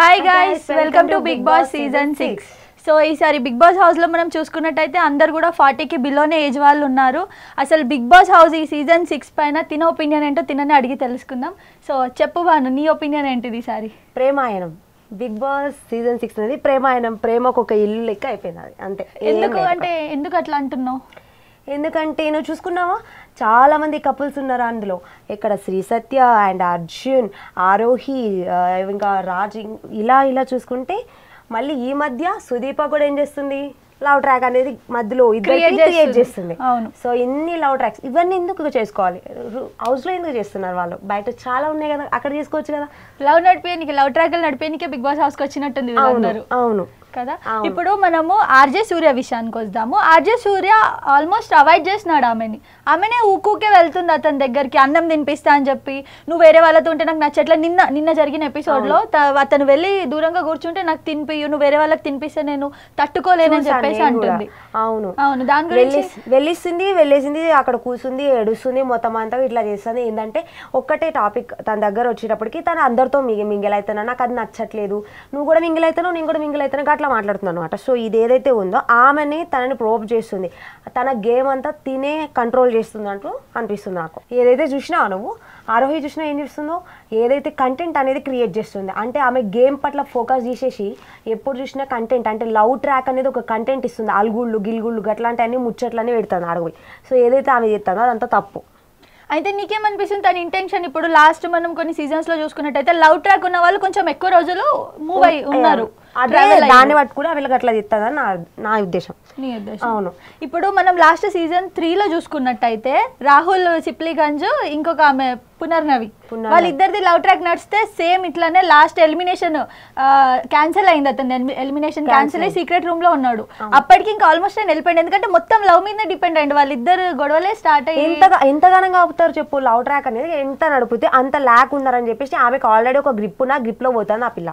Hi guys welcome to Bigg Boss season six so ఈసారి Bigg Boss హౌస్లో మనం చూసుకున్నట్టయితే అందరు కూడా ఫార్టీకి బిలోనే ఏజ్ వాళ్ళు ఉన్నారు అసలు బిగ్ బాస్ హౌస్ ఈ సీజన్ సిక్స్ పైన తిన ఒపీనియన్ ఏంటో తినని అడిగి తెలుసుకుందాం సో చెప్పు బాను నీ ఒపీనియన్ ఏంటిది ఈసారి ప్రేమాయణం బిగ్ బాస్ సీజన్ సిక్స్ అనేది ప్రేమాయణం ప్రేమకు ఒక ఇల్లు లెక్క అయిపోయింది అంతే ఎందుకు అంటే ఎందుకు అట్లా అంటున్నావు ఎందుకంటే నువ్వు చూసుకున్నావా చాలామంది కపుల్స్ ఉన్నారు అందులో ఇక్కడ శ్రీ సత్య అండ్ అర్జున్ ఆరోహి ఇంకా రాజ్ ఇలా ఇలా చూసుకుంటే మళ్ళీ ఈ మధ్య సుదీప కూడా ఏం చేస్తుంది లవ్ ట్రాక్ అనేది మధ్యలో క్రియేట్ చేస్తుంది సో ఇన్ని లవ్ ట్రాక్స్ ఇవన్నీ ఎందుకు చేసుకోవాలి హౌస్ లో ఎందుకు చేస్తున్నారు వాళ్ళు బయట చాలా ఉన్నాయి కదా అక్కడ చేసుకోవచ్చు కదా లవ్ నడిపే లవ్ ట్రాక్ నడిపే బిగ్ బాస్ హౌస్ కి వచ్చినట్టుంది అవును కదా ఇప్పుడు మనము ఆర్జే సూర్య విషయానికి వద్దాము ఆర్జే సూర్య ఆల్మోస్ట్ అవాయిడ్ చేసినాడు ఆమెని ఆమెనే ఊకూకే వెళ్తుంది అతని దగ్గరికి అన్నం తినిపిస్తా అని చెప్పి నువ్వు వేరే వాళ్ళతో ఉంటే నాకు నచ్చట్ల నిన్న నిన్న జరిగిన ఎపిసోడ్ లో అతను వెళ్ళి దూరంగా కూర్చుంటే నాకు తినిపియు నువ్వు వేరే వాళ్ళకి తినిపిస్తే నేను తట్టుకోలేనని చెప్పేసి అంటుంది అవును అవును దాని గురించి వెళ్ళిస్తుంది వెళ్ళేసింది అక్కడ కూర్చుంది ఎడుస్తుంది మొత్తం అంతా ఇట్లా చేస్తుంది ఏంటంటే ఒక్కటే టాపిక్ తన దగ్గర వచ్చేటప్పటికి తను అందరితో మింగిల్ అవుతున్నా నాకు అది నచ్చట్లేదు నువ్వు కూడా మింగిల్ అవుతున్నావు నేను కూడా మింగిల్ అట్లా మాట్లాడుతుంది అనమాట సో ఇది ఏదైతే ఉందో ఆమెని తనని ప్రోప్ చేస్తుంది తన గేమ్ అంతా తినే కంట్రోల్ చేస్తుంది అంటూ అనిపిస్తుంది నాకు ఏదైతే చూసినా నువ్వు ఆరోహి చూసినా ఏం చేస్తుందో ఏదైతే కంటెంట్ అనేది క్రియేట్ చేస్తుంది అంటే ఆమె గేమ్ పట్ల ఫోకస్ చేసేసి ఎప్పుడు చూసినా కంటెంట్ అంటే లవ్ ట్రాక్ అనేది ఒక కంటెంట్ ఇస్తుంది అల్గుళ్ళు గిల్గుళ్ళు అట్లాంటివన్నీ ముచ్చట్లన్నీ పెడుతుంది అడవి సో ఏదైతే ఆమె చేస్తుందో అదంతా తప్పు అయితే నీకేమనిపిస్తుంది తన ఇంటెన్షన్ ఇప్పుడు లాస్ట్ మనం కొన్ని సీజన్స్ లో చూసుకున్నట్టయితే లవ్ ట్రాక్ ఉన్న వాళ్ళు కొంచెం ఎక్కువ రోజులు మూవ్ అయి ఉన్నారు దాన్ని కూడా వీళ్ళకి అట్లా చెప్తుందని నా నా ఉద్దేశం నీ ఉద్దేశం అవును ఇప్పుడు మనం లాస్ట్ సీజన్ త్రీలో చూసుకున్నట్టయితే రాహుల్ సిప్లీగంజ్ ఇంకొక ఆమె పునర్నవి వాళ్ళిద్దరిది లవ్ ట్రాక్ నడిస్తే సేమ్ ఇట్లానే లాస్ట్ ఎలిమినేషన్ క్యాన్సిల్ అయింది అతను ఎలిమినేషన్ క్యాన్సిల్ అయ్యి సీక్రెట్ రూమ్ లో ఉన్నాడు అప్పటికి ఇంకా ఆల్మోస్ట్ నేను వెళ్ళిపోయింది ఎందుకంటే మొత్తం లవ్ మీద డిపెండ్ అయ్యండి వాళ్ళిద్దరు గొడవలే స్టార్ట్ అయ్యి ఎంతగా ఎంతగానం చెప్పు లవ్ ట్రాక్ అనేది ఎంత నడుపుతే అంత లాక్ ఉన్నారని చెప్పేసి ఆమెకు ఆల్రెడీ ఒక గ్రిప్ ఉన్న గ్రిప్ లో పోతుంది ఆ పిల్ల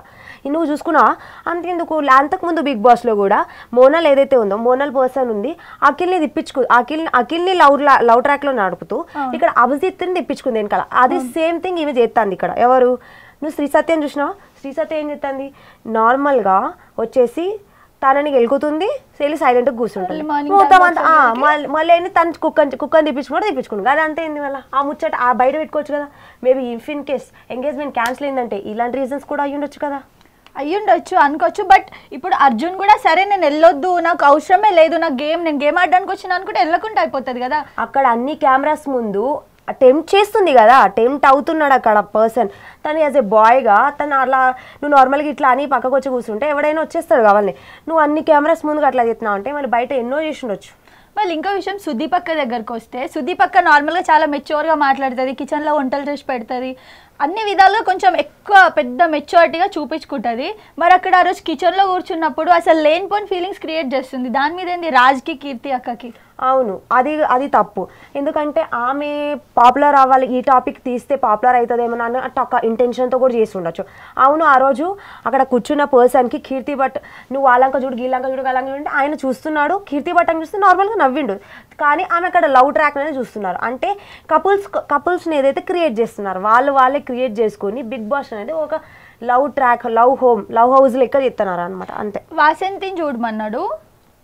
నువ్వు చూసుకున్నావా అంతకెందుకు అంతకుముందు బిగ్ బాస్లో కూడా మోనల్ ఏదైతే ఉందో మోనల్ పర్సన్ ఉంది అఖిల్ని తిప్పించుకు అఖిల్ అఖిల్ని లవ్ లవ్ ట్రాక్లో నడుపుతూ ఇక్కడ అభిజిత్ని తెప్పించుకుంది వెనకాల అది సేమ్ థింగ్ ఇవి చేస్తుంది ఇక్కడ ఎవరు నువ్వు శ్రీ సత్యం చూసినావా శ్రీ సత్యం ఏం చేస్తుంది నార్మల్గా వచ్చేసి తనని గెలుకుతుంది వెళ్ళి సైలెంట్గా కూర్చుంటుంది మొత్తం అంతా మళ్ళీ అయినా తను కుక్క కుక్కని తెప్పించుకుంటే తెప్పించుకుంటుంది అది అంతే ఏంది మళ్ళీ ఆ ముచ్చట ఆ బయట పెట్టుకోవచ్చు కదా మేబీ ఇన్ఫిన్ కేస్ ఎంగేజ్మెంట్ క్యాన్సిల్ అయిందంటే ఇలాంటి రీజన్స్ కూడా అయ్యి ఉండొచ్చు కదా అయ్యుండొచ్చు అనుకోవచ్చు బట్ ఇప్పుడు అర్జున్ కూడా సరే నేను వెళ్ళొద్దు నాకు అవసరమే లేదు నా గేమ్ నేను గేమ్ ఆడడానికి వచ్చిన అనుకుంటే వెళ్ళకుండా అయిపోతుంది కదా అక్కడ అన్ని కెమెరాస్ ముందు అటెంప్ట్ చేస్తుంది కదా అటెంప్ట్ అవుతున్నాడు అక్కడ పర్సన్ తను యాజ్ ఎ బాయ్గా తను అలా నువ్వు నార్మల్గా ఇట్లా అని పక్కకు వచ్చి కూర్చుంటే ఎవడైనా వచ్చేస్తాడు కావాలని నువ్వు అన్ని కెమెరాస్ ముందుగా అట్లా చెప్తున్నావు అంటే మరి బయట ఎన్నో చేసి ఉండొచ్చు మళ్ళీ ఇంకో విషయం సుదీపక్క దగ్గరకు వస్తే సుదీపక్క నార్మల్గా చాలా మెచ్యూర్గా మాట్లాడుతుంది కిచెన్లో వంటలు చేసి పెడుతుంది అన్ని విధాలుగా కొంచెం ఎక్కువ పెద్ద మెచ్యూరిటీగా చూపించుకుంటుంది మరి అక్కడ ఆ రోజు కిచెన్లో కూర్చున్నప్పుడు అసలు లేనిపోని ఫీలింగ్స్ క్రియేట్ చేస్తుంది దాని మీద ఏంది రాజ్కి కీర్తి అక్కకి అవును అది అది తప్పు ఎందుకంటే ఆమె పాపులర్ అవ్వాలి ఈ టాపిక్ తీస్తే పాపులర్ అవుతుందేమో అని ఒక ఇంటెన్షన్తో కూడా చేసి ఉండొచ్చు అవును ఆ రోజు అక్కడ కూర్చున్న పర్సన్కి కీర్తి భట్ నువ్వు వాళ్ళంక చూడు గీలంక చూడు గలంక చూడు ఆయన చూస్తున్నాడు కీర్తి భట్ అని చూస్తే నార్మల్గా నవ్విండు కానీ ఆమె అక్కడ లవ్ ట్రాక్ అనేది చూస్తున్నారు అంటే కపుల్స్ కపుల్స్ని ఏదైతే క్రియేట్ చేస్తున్నారు వాళ్ళు వాళ్ళే క్రియేట్ చేసుకొని బిగ్ బాస్ అనేది ఒక love track love home love house లెక్క చెప్తున్నారు అనమాట అంతే వాసంతిని చూడమన్నాడు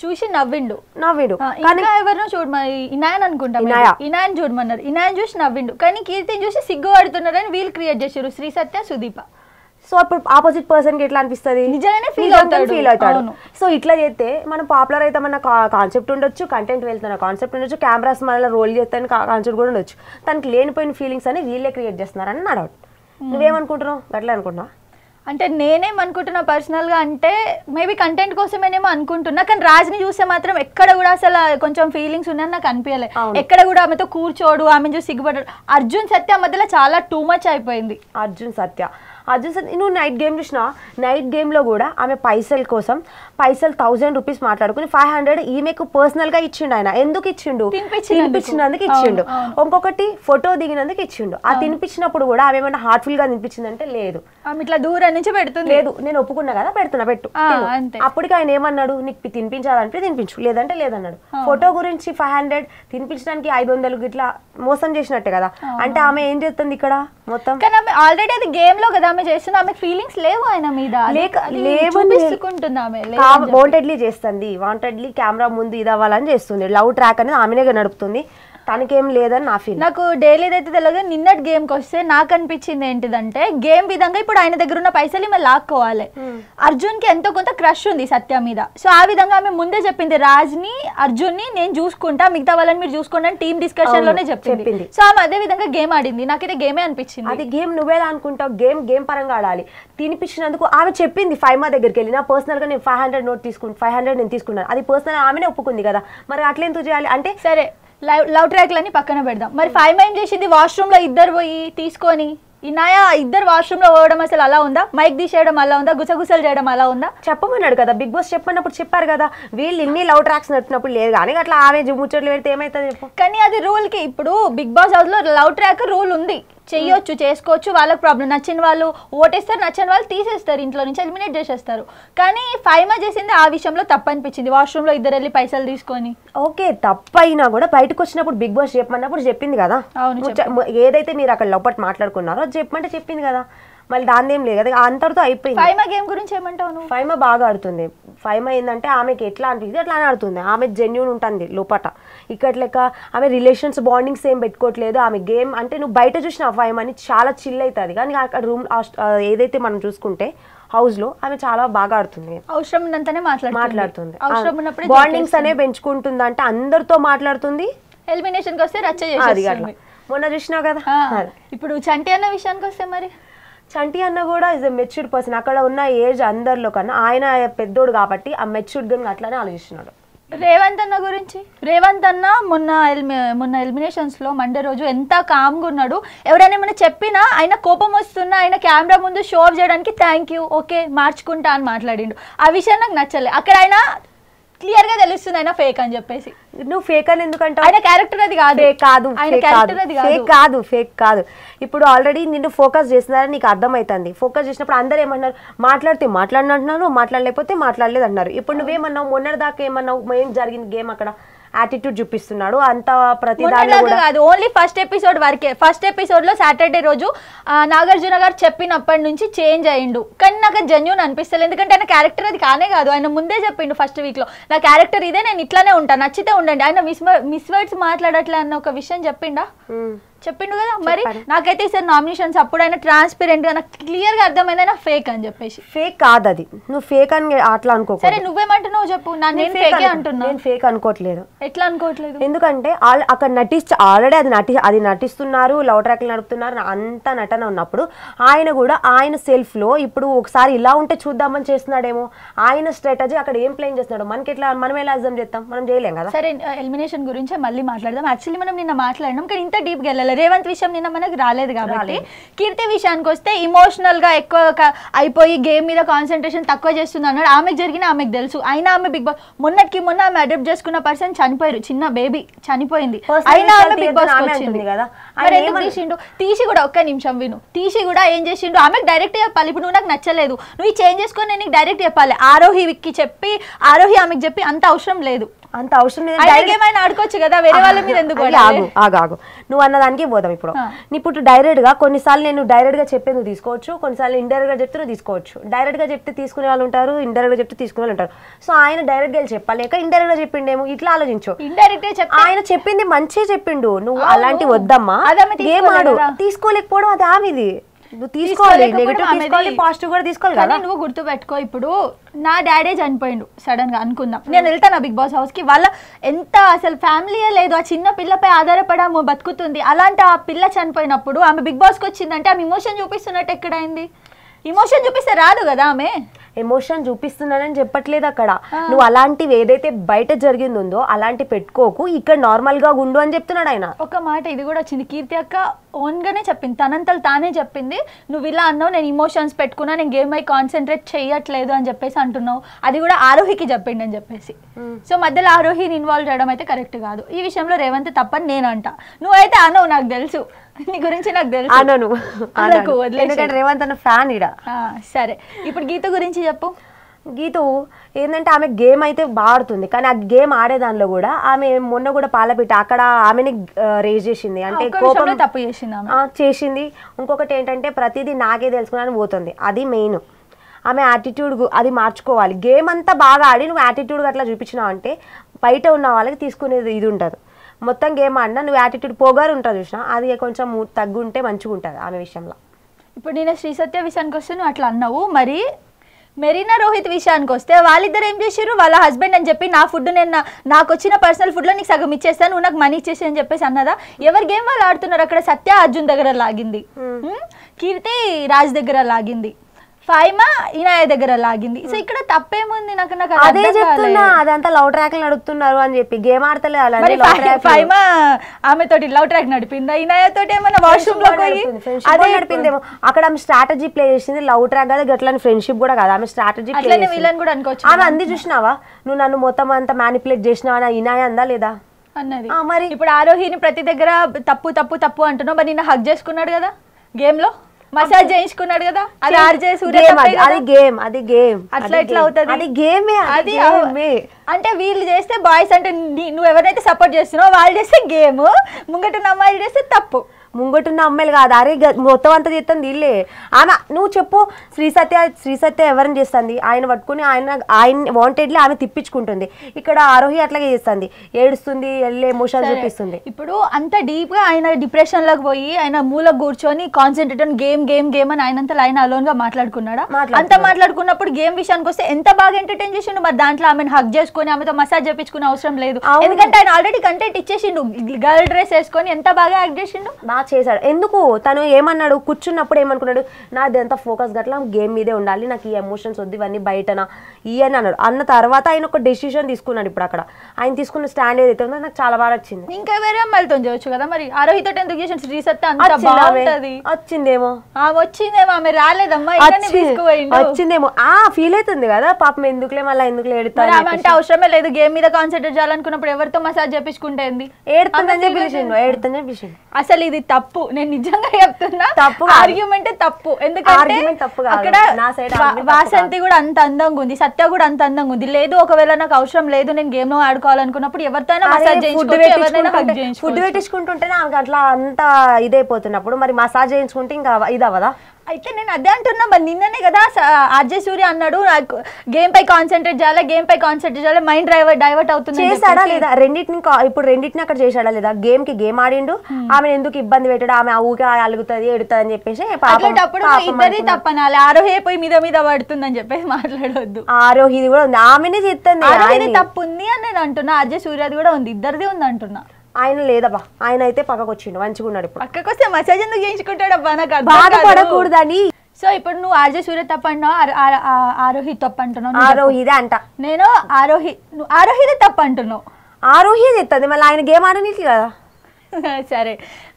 చూసి నవ్విండు నవ్విడు ఇంకా ఎవరినో చూడమని ఇనాయన్ అనుకుంటా ఇనాయన్ చూడమన్నారు ఇనాయన్ చూసి నవ్విండు కానీ కీర్తిని చూసి సిగ్గు పడుతున్నారని వీళ్ళు క్రియేట్ చేశారు శ్రీ సత్య సుదీప సో అప్పుడు ఆపోజిట్ పర్సన్ కి ఎట్లా అనిపిస్తుంది నిజంగానే ఫీల్ అవుతాడు ఫీల్ అవుతాడు సో ఇట్లా చేస్తే మనం పాపులర్ అయితే మన కాన్సెప్ట్ ఉండొచ్చు కంటెంట్ వెళ్తున్న కాన్సెప్ట్ ఉండొచ్చు కెమెరాస్ మనలో రోల్ చేస్తాయని కాన్సెప్ట్ కూడా ఉండొచ్చు తనకి లేనిపోయిన ఫీలింగ్స్ అని వీళ్ళే క్రియేట్ చేస్తున్నారని నా డౌట్ నువ్వేమనుకుంటున్నావు అట్లా అనుకుంటున్నావు అంటే నేనేమనుకుంటున్నా పర్సనల్గా అంటే మేబీ కంటెంట్ కోసమేనేమో అనుకుంటున్నా కానీ రాజ్ని చూస్తే మాత్రం ఎక్కడ కూడా అసలు కొంచెం ఫీలింగ్స్ ఉన్నాయని నాకు అనిపించలేదు ఎక్కడ కూడా ఆమెతో కూర్చోడు ఆమె చూసి సిగ్గుపడ్డాడు అర్జున్ సత్య మధ్యలో చాలా టూ మచ్ అయిపోయింది అర్జున్ సత్య అర్జున్ నువ్వు నైట్ గేమ్ చూసిన నైట్ గేమ్లో కూడా ఆమె పైసల కోసం పైసలు థౌజండ్ రూపీస్ మాట్లాడుకుని ఫైవ్ హండ్రెడ్ ఈమెకు పర్సనల్గా ఇచ్చిండు ఆయన ఎందుకు ఇచ్చిండు తినిపించినందుకు ఇచ్చిండు ఇంకొకటి ఫోటో దిగినందుకు ఇచ్చిండు ఆ తినిపించినప్పుడు కూడా ఆమె ఏమైనా హార్ట్ఫుల్గా తినిపించిందంటే లేదు ఇట్లా దూరం నుంచి పెడుతుంది లేదు నేను ఒప్పుకున్నా కదా పెడుతున్నా పెట్టు అప్పటికి ఆయన ఏమన్నాడు నీకు తినిపించాలంటే తినిపించు లేదంటే లేదన్నాడు ఫోటో గురించి ఫైవ్ హండ్రెడ్ తినిపించడానికి ఐదు వందలు ఇట్లా మోసం చేసినట్టే కదా అంటే ఆమె ఏం చేస్తుంది ఇక్కడ మొత్తం ఆల్రెడీ అది గేమ్ లో కదా ఆమె చేస్తుంది ఆమె ఫీలింగ్స్ లేవు ఆయన మీద వాంటెడ్లీ చేస్తుంది వాంటెడ్లీ కెమెరా ముందు ఇది అవ్వాలని చేస్తుంది లవ్ ట్రాక్ అనేది ఆమెనే నడుపుతుంది తనకేం లేదని నా ఫీల్ నాకు డైలీ అయితే తెలియదు నిన్నటి గేమ్కి వస్తే నాకు అనిపించింది ఏంటిదంటే గేమ్ విధంగా ఇప్పుడు ఆయన దగ్గర ఉన్న పైసలు ఈమె లాక్కోవాలి hmm. అర్జున్ కి ఎంతో కొంత క్రష్ ఉంది సత్య మీద సో ఆ విధంగా ఆమె ముందే చెప్పింది రాజ్ని ని నేను చూసుకుంటా మిగతా వాళ్ళని మీరు చూసుకోండి అని టీమ్ డిస్కషన్ లోనే చెప్పింది సో ఆమె అదే విధంగా గేమ్ ఆడింది నాకైతే గేమే అనిపించింది అది గేమ్ నువ్వేలా అనుకుంటావు గేమ్ గేమ్ పరంగా ఆడాలి తినిపించినందుకు ఆమె చెప్పింది ఫైవ్ మా దగ్గరికి వెళ్ళి నా పర్సనల్గా నేను ఫైవ్ హండ్రెడ్ నోట్ తీసుకుంటాను ఫైవ్ హండ్రెడ్ నేను తీసుకున్నాను అది పర్సనల్ ఆమెనే ఒప్పుకుంది కదా మరి అట్లెందుకు చేయాలి అంటే సరే లవ్ ట్రాక్లన్నీ పక్కన పెడదాం మరి hmm. ఫైవ్ మైండ్ చేసింది వాష్రూమ్లో ఇద్దరు పోయి తీసుకొని ఇనాయ ఇద్దరు వాష్రూమ్లో పోవడం అసలు అలా ఉందా మైక్ తీసేయడం అలా ఉందా గుసగుసలు చేయడం అలా ఉందా చెప్పమన్నాడు కదా బిగ్ బాస్ చెప్పినప్పుడు చెప్పారు కదా వీళ్ళు ఇన్ని లవ్ ట్రాక్స్ నడిచినప్పుడు లేదు కానీ అట్లా ఆమె ముచ్చట్లు పెడితే ఏమైతుంది కానీ అది రూల్కి ఇప్పుడు బిగ్ బాస్ హౌస్లో లవ్ ట్రాక్ రూల్ ఉంది చెయ్యొచ్చు చేసుకోవచ్చు వాళ్ళకి ప్రాబ్లం నచ్చిన వాళ్ళు ఓటేస్తారు నచ్చని వాళ్ళు తీసేస్తారు ఇంట్లో నుంచి ఎలిమినేట్ చేసేస్తారు కానీ మా చేసింది ఆ విషయంలో తప్పు అనిపించింది వాష్రూమ్లో ఇద్దరు వెళ్ళి పైసలు తీసుకొని ఓకే తప్పైనా అయినా కూడా బయటకు వచ్చినప్పుడు బిగ్ బాస్ చెప్పమన్నప్పుడు చెప్పింది కదా ఏదైతే మీరు అక్కడ లోపల మాట్లాడుకున్నారో చెప్పమంటే చెప్పింది కదా మళ్ళీ దాని ఏం లేదు కదా అంతటితో అయిపోయింది ఫైమ గేమ్ గురించి ఏమంటావు ఫైమ బాగా ఆడుతుంది ఫైమ ఏంటంటే ఆమెకి ఎట్లా అనిపిస్తుంది అట్లానే ఆడుతుంది ఆమె జెన్యున్ ఉంటుంది లోపట ఇక్కడ లెక్క ఆమె రిలేషన్స్ బాండింగ్స్ ఏం పెట్టుకోవట్లేదు ఆమె గేమ్ అంటే నువ్వు బయట చూసిన అని చాలా చిల్ అవుతుంది కానీ అక్కడ రూమ్ ఏదైతే మనం చూసుకుంటే హౌస్ లో ఆమె చాలా బాగా ఆడుతుంది అవసరం మాట్లాడుతుంది బాండింగ్స్ అనే పెంచుకుంటుంది అంటే అందరితో మాట్లాడుతుంది ఎలిమినేషన్ వస్తే రచ్చ మొన్న చూసినావు కదా ఇప్పుడు చంటి అన్న విషయానికి వస్తే మరి చంటి అన్న కూడా ఇస్ ఎ మెచ్యూర్డ్ పర్సన్ అక్కడ ఉన్న ఏజ్ అందరిలో కన్నా ఆయన పెద్దోడు కాబట్టి ఆ మెచ్యూర్డ్గా అట్లానే ఆలోచిస్తున్నాడు రేవంత్ అన్న గురించి రేవంత్ అన్న మొన్న మొన్న ఎలిమినేషన్స్లో మండే రోజు ఎంత కామ్గా ఉన్నాడు ఎవరైనా ఏమైనా చెప్పినా ఆయన కోపం వస్తున్నా ఆయన కెమెరా ముందు షో చేయడానికి థ్యాంక్ యూ ఓకే మార్చుకుంటా అని మాట్లాడిండు ఆ విషయం నాకు నచ్చలేదు అక్కడ ఆయన క్లియర్ గా తెలుస్తుంది ఆయన ఫేక్ అని చెప్పేసి నువ్వు ఫేక్ అని ఎందుకంటే ఆయన క్యారెక్టర్ అది కాదు కాదు ఫేక్ కాదు ఫేక్ కాదు ఇప్పుడు ఆల్రెడీ నిన్ను ఫోకస్ చేస్తున్నారని నీకు అర్థమవుతుంది ఫోకస్ చేసినప్పుడు అందరూ ఏమన్నారు మాట్లాడితే మాట్లాడినట్టున్నారు మాట్లాడలేకపోతే మాట్లాడలేదు అన్నారు ఇప్పుడు నువ్వేమన్నావు మొన్నటి దాకా ఏమన్నావు ఏం జరిగింది గేమ్ అక్కడ యాటిట్యూడ్ చూపిస్తున్నాడు అంత ప్రతి కాదు ఓన్లీ ఫస్ట్ ఎపిసోడ్ వరకే ఫస్ట్ ఎపిసోడ్ లో సాటర్డే రోజు నాగార్జున గారు చెప్పినప్పటి నుంచి చేంజ్ అయ్యిండు కానీ నాకు జెన్యున్ అనిపిస్తలేదు ఎందుకంటే ఆయన క్యారెక్టర్ అది కానే కాదు ఆయన ముందే చెప్పిండు ఫస్ట్ వీక్ లో నా క్యారెక్టర్ ఇదే నేను ఇట్లానే ఉంటాను నచ్చితే ఉండండి ఆయన మిస్ మిస్ వర్డ్స్ మాట్లాడట్లే అన్న ఒక విషయం చెప్పిండా చెప్పిండు కదా మరి నాకైతే ఈసారి నామినేషన్స్ అప్పుడైనా ట్రాన్స్పరెంట్ గా నాకు క్లియర్ గా అర్థమైంది నా ఫేక్ అని చెప్పేసి ఫేక్ కాదు అది నువ్వు ఫేక్ అని అట్లా అనుకో సరే నువ్వేమంటున్నావు చెప్పు నేను ఫేక్ అంటున్నా నేను ఫేక్ అనుకోవట్లేదు ఎట్లా అనుకోవట్లేదు ఎందుకంటే అక్కడ నటిస్తే ఆల్రెడీ అది నటి అది నటిస్తున్నారు లవ్ ట్రాక్లు నడుపుతున్నారు అంత నటన ఉన్నప్పుడు ఆయన కూడా ఆయన సెల్ఫ్ లో ఇప్పుడు ఒకసారి ఇలా ఉంటే చూద్దామని చేస్తున్నాడేమో ఆయన స్ట్రాటజీ అక్కడ ఏం ప్లేన్ చేస్తున్నాడు మనకి ఎట్లా మనం ఎలా అర్థం చేస్తాం మనం చేయలేం కదా సరే ఎలిమినేషన్ గురించి మళ్ళీ మాట్లాడదాం యాక్చువల్లీ మనం నిన్న మాట్లాడినాం కానీ ఇంత డీప్ వెళ్ళలేదు రేవంత్ విషయం నిన్న మనకు రాలేదు కాబట్టి కీర్తి విషయానికి వస్తే ఇమోషనల్ గా ఎక్కువ అయిపోయి గేమ్ మీద కాన్సన్ట్రేషన్ తక్కువ చేస్తుంది అన్నాడు ఆమెకు జరిగిన ఆమెకు తెలుసు అయినా ఆమె బిగ్ బాస్ మొన్నటికి మొన్న ఆమె అడాప్ట్ చేసుకున్న పర్సన్ చనిపోయారు చిన్న బేబీ చనిపోయింది అయినా ఆమె బిగ్ బాస్ వచ్చింది కదా తీసిండు తీసి కూడా ఒక్క నిమిషం విను తీసి కూడా ఏం చేసిండు ఆమెకు డైరెక్ట్ చెప్పాలి ఇప్పుడు నువ్వు నాకు నచ్చలేదు నువ్వు చేంజ్ చేసుకొని నేను డైరెక్ట్ చెప్పాలి ఆరోహికి చెప్పి ఆరోహి ఆమెకు చెప్పి అంత అవసరం లేదు అంత అవసరం లేదు ఏమైనా ఆడుకోవచ్చు కదా వేరే వాళ్ళ మీద ఎందుకు ఆగు ఆగు ఆగు నువ్వు అన్న దానికి పోదాం ఇప్పుడు ఇప్పుడు డైరెక్ట్ గా కొన్నిసార్లు నేను డైరెక్ట్ గా చెప్పే నువ్వు తీసుకోవచ్చు కొన్నిసార్లు ఇండైరెక్ట్ గా చెప్తే నువ్వు తీసుకోవచ్చు డైరెక్ట్ గా చెప్తే తీసుకునే వాళ్ళు ఉంటారు ఇండైరెక్ట్ గా చెప్తే తీసుకునే వాళ్ళు ఉంటారు సో ఆయన డైరెక్ట్ గా చెప్పలేక ఇండైరెక్ట్ గా చెప్పిండేమో ఇట్లా ఆలోచించు ఇండైరెక్ట్ ఆయన చెప్పింది మంచి చెప్పిండు నువ్వు అలాంటి వద్దమ్మా ఏమాడు తీసుకోలేకపోవడం అది ఆమెది నువ్వు తీసుకోవాలి పాజిటివ్ కూడా తీసుకోవాలి కదా నువ్వు గుర్తు పెట్టుకో ఇప్పుడు నా డాడీ చనిపోయిండు సడన్ గా అనుకుందాం hmm. నేను వెళ్తాను బిగ్ బాస్ హౌస్ కి వాళ్ళ ఎంత అసలు ఫ్యామిలీ లేదు ఆ చిన్న పిల్లపై ఆధారపడము బతుకుతుంది అలాంటి ఆ పిల్ల చనిపోయినప్పుడు ఆమె బిగ్ బాస్ కి వచ్చిందంటే ఆమె ఇమోషన్ చూపిస్తున్నట్టు ఎక్కడైంది ఇమోషన్ చూపిస్తే రాదు కదా ఆమె ఎమోషన్ చూపిస్తున్నానని చెప్పట్లేదు అక్కడ నువ్వు అలాంటివి ఏదైతే బయట జరిగింది ఉందో అలాంటి పెట్టుకోకు ఇక్కడ నార్మల్ గా ఉండు అని చెప్తున్నాడు ఆయన ఒక మాట ఇది కూడా వచ్చింది కీర్తి అక్క ఓన్ గానే చెప్పింది తనంతలు తానే చెప్పింది నువ్వు ఇలా అన్నావు నేను ఇమోషన్స్ పెట్టుకున్నా నేను గేమ్ అయి కాన్సన్ట్రేట్ చేయట్లేదు అని చెప్పేసి అంటున్నావు అది కూడా ఆరోహికి చెప్పిండి అని చెప్పేసి సో మధ్యలో ఆరోహిని ఇన్వాల్వ్ చేయడం అయితే కరెక్ట్ కాదు ఈ విషయంలో రేవంత్ తప్పని నేను అంట నువ్వైతే అన్నావు నాకు తెలుసు నీ గురించి నాకు తెలుసు అనను అనకు ఎందుకంటే రేవంత్ అన్న ఫ్యాన్ ఇడ సరే ఇప్పుడు గీత గురించి చెప్పు గీతు ఏంటంటే ఆమె గేమ్ అయితే బాడుతుంది కానీ ఆ గేమ్ ఆడే దానిలో కూడా ఆమె మొన్న కూడా పాలపీట అక్కడ ఆమెని రేజ్ చేసింది అంటే కోపం తప్పు చేసింది చేసింది ఇంకొకటి ఏంటంటే ప్రతిదీ నాకే తెలుసుకున్నాను పోతుంది అది మెయిన్ ఆమె యాటిట్యూడ్ అది మార్చుకోవాలి గేమ్ అంతా బాగా ఆడి నువ్వు యాటిట్యూడ్ అట్లా చూపించినావు అంటే బయట ఉన్న వాళ్ళకి తీసుకునేది ఇది ఉంటుంది మొత్తం గేమ్ ఆడినా నువ్వు యాటిట్యూడ్ పోగారు ఉంటుంది చూసిన అది కొంచెం తగ్గుంటే మంచిగా ఉంటుంది ఆమె విషయంలో ఇప్పుడు నేను శ్రీ సత్య విషయానికి వస్తే నువ్వు అట్లా అన్నావు మరి మెరీనా రోహిత్ విషయానికి వస్తే వాళ్ళిద్దరు ఏం చేశారు వాళ్ళ హస్బెండ్ అని చెప్పి నా ఫుడ్ నేను నాకు వచ్చిన పర్సనల్ ఫుడ్లో నీకు సగం ఇచ్చేస్తాను నువ్వు నాకు మనీ ఇచ్చేసి అని చెప్పేసి అన్నదా ఎవరి గేమ్ వాళ్ళు ఆడుతున్నారు అక్కడ సత్య అర్జున్ దగ్గర లాగింది కీర్తి రాజ్ దగ్గర లాగింది ఫైమా ఇనాయ దగ్గర లాగింది సో ఇక్కడ తప్పేముంది నాకు నాకు అదే చెప్తున్నా అదంతా లవ్ ట్రాక్ నడుపుతున్నారు అని చెప్పి గేమ్ ఆడతలే అలా ఫైవ్ ఆమె తోటి లవ్ ట్రాక్ నడిపిందా ఇనాయ తోటి ఏమైనా వాష్రూమ్ లో పోయి అదే నడిపిందేమో అక్కడ ఆమె స్ట్రాటజీ ప్లే చేసింది లవ్ ట్రాక్ కదా గట్లని ఫ్రెండ్షిప్ కూడా కాదు ఆమె స్ట్రాటజీ అట్లనే వీళ్ళని కూడా అనుకోవచ్చు ఆమె అంది చూసినావా నువ్వు నన్ను మొత్తం అంతా మ్యానిపులేట్ చేసినావా నా ఇనాయ అందా లేదా అన్నది మరి ఇప్పుడు ఆరోహిని ప్రతి దగ్గర తప్పు తప్పు తప్పు అంటున్నావు మరి నిన్న హక్ చేసుకున్నాడు కదా గేమ్ లో మసాజ్ చేయించుకున్నాడు కదా అది ఆర్జే సూర్య అది గేమ్ అది గేమ్ అట్లా ఎట్లా అవుతుంది అది గేమే అది అంటే వీళ్ళు చేస్తే బాయ్స్ అంటే నువ్వు ఎవరైతే సపోర్ట్ చేస్తున్నావు వాళ్ళు చేస్తే గేమ్ ముంగట అమ్మాయిలు చేస్తే తప్పు ముంగటున్న అమ్మాయిలు కాదు అరే మొత్తం అంతా చేస్తుంది వీళ్ళే ఆమె నువ్వు చెప్పు శ్రీ సత్య శ్రీ సత్య ఎవరిని చేస్తుంది ఆయన పట్టుకుని ఆయన ఆయన వాంటెడ్లీ ఆమె తిప్పించుకుంటుంది ఇక్కడ ఆరోహి అట్లాగే చేస్తుంది ఏడుస్తుంది వెళ్ళి ఎమోషన్ చూపిస్తుంది ఇప్పుడు అంత డీప్గా ఆయన డిప్రెషన్లోకి పోయి ఆయన మూల కూర్చొని కాన్సన్ట్రేట్ గేమ్ గేమ్ గేమ్ అని ఆయనంతా ఆయన అలోన్గా మాట్లాడుకున్నాడా అంత మాట్లాడుకున్నప్పుడు గేమ్ విషయానికి వస్తే ఎంత బాగా ఎంటర్టైన్ చేసిండు మరి దాంట్లో ఆమెను హక్ చేసుకొని ఆమెతో మసాజ్ చేపించుకునే అవసరం లేదు ఎందుకంటే ఆయన ఆల్రెడీ కంటెంట్ ఇచ్చేసిండు గర్ల్ డ్రెస్ వేసుకొని ఎంత బాగా యాక్ట్ చేసిండు చేశాడు ఎందుకు తను ఏమన్నాడు కూర్చున్నప్పుడు ఏమనుకున్నాడు అంతా ఫోకస్ గట్లా గేమ్ మీదే ఉండాలి నాకు ఈ ఎమోషన్స్ వద్దు ఇవన్నీ బయటనా అని అన్నాడు అన్న తర్వాత ఆయన ఒక డెసిషన్ తీసుకున్నాడు ఇప్పుడు అక్కడ ఆయన తీసుకున్న స్టాండ్ ఏదైతే ఉందో నాకు చాలా బాగా నచ్చింది ఇంకా వేరే అమ్మాయితో చేయొచ్చు కదా మరి అరవై టెన్త్ రీసెట్ వచ్చిందేమో వచ్చిందేమో ఆమె రాలేదమ్మా వచ్చిందేమో ఆ ఫీల్ అవుతుంది కదా పాపం ఎందుకులే మళ్ళీ ఎందుకు ఏడుతారు అంటే అవసరమే లేదు గేమ్ మీద కాన్సన్ట్రేట్ చేయాలనుకున్నప్పుడు ఎవరితో మసాజ్ చేపించుకుంటే ఏడుతుందని చెప్పి ఏడుతుందని చెప్పి అసలు ఇది తప్పు నేను నిజంగా చెప్తున్నా తప్పు ఆర్గ్యుమెంట్ తప్పు ఎందుకంటే అక్కడ వాసంతి కూడా అంత అందంగా ఉంది సత్య కూడా అంత అందంగా ఉంది లేదు ఒకవేళ నాకు అవసరం లేదు నేను గేమ్ లో ఆడుకోవాలనుకున్నప్పుడు ఎవరితో ఫుడ్ పెట్టించుకుంటుంటే నాకు అట్లా అంత ఇదైపోతున్నప్పుడు మరి మసాజ్ చేయించుకుంటే ఇంకా ఇది అవదా అయితే నేను అదే అంటున్నా మరి నిన్ననే కదా అజయ్ సూర్య అన్నాడు నాకు గేమ్ పై కాన్సన్ట్రేట్ చేయాలి గేమ్ పై కాన్సన్ట్రేట్ చేయాలి మైండ్ డ్రైవర్ డైవర్ట్ అవుతుంది చేశాడా లేదా రెండింటిని ఇప్పుడు రెండింటిని అక్కడ చేశాడా లేదా గేమ్ కి గేమ్ ఆడిండు ఆమె ఎందుకు ఇబ్బంది పెట్టాడు ఆమె ఊకే అలుగుతుంది ఎడుతుంది అని చెప్పేసి అట్లాంటప్పుడు ఇద్దరి తప్పనాలి ఆరోహి పోయి మీద మీద పడుతుంది అని చెప్పేసి మాట్లాడవద్దు ఆరోహిది కూడా ఉంది ఆమెనే చెప్తుంది తప్పు ఉంది అని నేను అంటున్నా అజయ్ సూర్యది కూడా ఉంది ఇద్దరిది ఉంది అంటున్నా ఆయన లేదబ్బా ఆయన అయితే పక్కకు వచ్చిండు మంచిగా ఉన్నాడు ఇప్పుడు పక్కకు వస్తే మసాజ్ ఎందుకు చేయించుకుంటాడు అబ్బా నాకు బాధపడకూడదని సో ఇప్పుడు నువ్వు ఆర్జే సూర్య తప్ప ఆరోహి తప్ప అంటున్నావు ఆరోహిదే అంట నేను ఆరోహి నువ్వు ఆరోహిదే తప్ప అంటున్నావు ఆరోహి చెప్తుంది మళ్ళీ ఆయన గేమ్ ఆడనీట్లు కదా సరే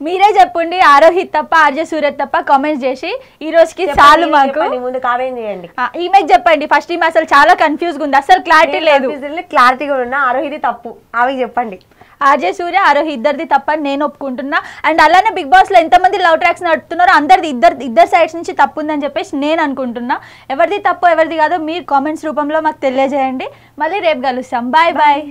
మీరే చెప్పండి ఆరోహిత్ తప్ప ఆర్జే సూర్య తప్ప కామెంట్స్ చేసి ఈ రోజుకి చాలు మాకు ముందు కామెంట్ చేయండి ఈమెకి చెప్పండి ఫస్ట్ ఈమె అసలు చాలా కన్ఫ్యూజ్ ఉంది అసలు క్లారిటీ లేదు క్లారిటీ కూడా ఉన్న ఆరోహిది తప్పు అవి చెప్పండి ఆర్జే సూర్య ఆరోహి ఇద్దరిది తప్పని నేను ఒప్పుకుంటున్నా అండ్ అలానే బిగ్ బాస్లో ఎంతమంది లవ్ ట్రాక్స్ నడుపుతున్నారో అందరిది ఇద్దరు ఇద్దరు సైడ్స్ నుంచి తప్పు ఉందని చెప్పేసి నేను అనుకుంటున్నా ఎవరిది తప్పు ఎవరిది కాదో మీరు కామెంట్స్ రూపంలో మాకు తెలియజేయండి మళ్ళీ రేపు కలుస్తాం బాయ్ బాయ్